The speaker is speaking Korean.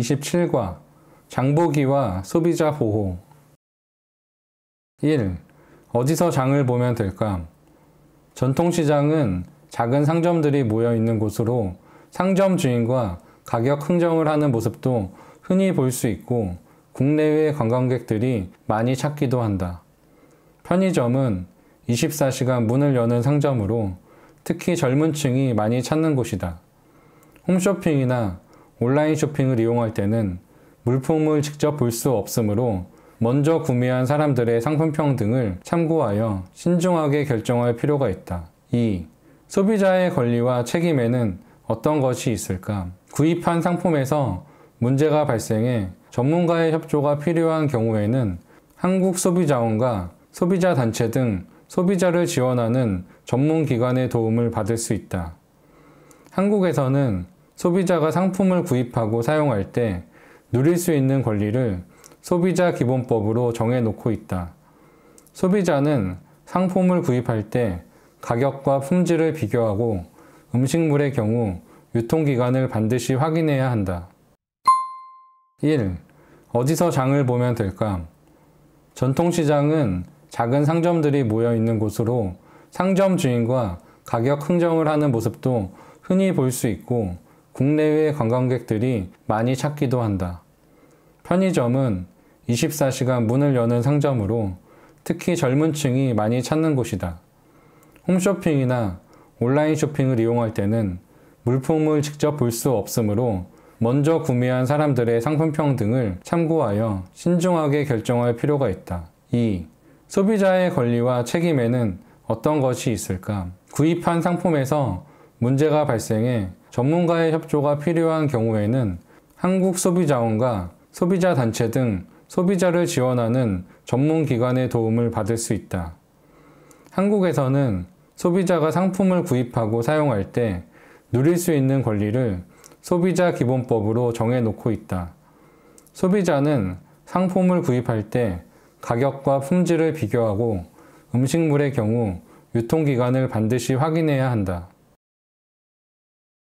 27과 장보기와 소비자 보호 1. 어디서 장을 보면 될까? 전통시장은 작은 상점들이 모여 있는 곳으로 상점 주인과 가격 흥정을 하는 모습도 흔히 볼 수 있고 국내외 관광객들이 많이 찾기도 한다. 편의점은 24시간 문을 여는 상점으로 특히 젊은 층이 많이 찾는 곳이다. 홈쇼핑이나 온라인 쇼핑을 이용할 때는 물품을 직접 볼 수 없으므로 먼저 구매한 사람들의 상품평 등을 참고하여 신중하게 결정할 필요가 있다. 2. 소비자의 권리와 책임에는 어떤 것이 있을까? 구입한 상품에서 문제가 발생해 전문가의 협조가 필요한 경우에는 한국소비자원과 소비자단체 등 소비자를 지원하는 전문기관의 도움을 받을 수 있다. 한국에서는 소비자가 상품을 구입하고 사용할 때 누릴 수 있는 권리를 소비자 기본법으로 정해놓고 있다. 소비자는 상품을 구입할 때 가격과 품질을 비교하고 음식물의 경우 유통기간을 반드시 확인해야 한다. 1. 어디서 장을 보면 될까? 전통시장은 작은 상점들이 모여있는 곳으로 상점 주인과 가격 흥정을 하는 모습도 흔히 볼 수 있고 국내외 관광객들이 많이 찾기도 한다. 편의점은 24시간 문을 여는 상점으로 특히 젊은 층이 많이 찾는 곳이다. 홈쇼핑이나 온라인 쇼핑을 이용할 때는 물품을 직접 볼 수 없으므로 먼저 구매한 사람들의 상품평 등을 참고하여 신중하게 결정할 필요가 있다. 2. 소비자의 권리와 책임에는 어떤 것이 있을까? 구입한 상품에서 문제가 발생해 전문가의 협조가 필요한 경우에는 한국소비자원과 소비자 단체 등 소비자를 지원하는 전문 기관의 도움을 받을 수 있다. 한국에서는 소비자가 상품을 구입하고 사용할 때 누릴 수 있는 권리를 소비자 기본법으로 정해놓고 있다. 소비자는 상품을 구입할 때 가격과 품질을 비교하고 음식물의 경우 유통기간을 반드시 확인해야 한다.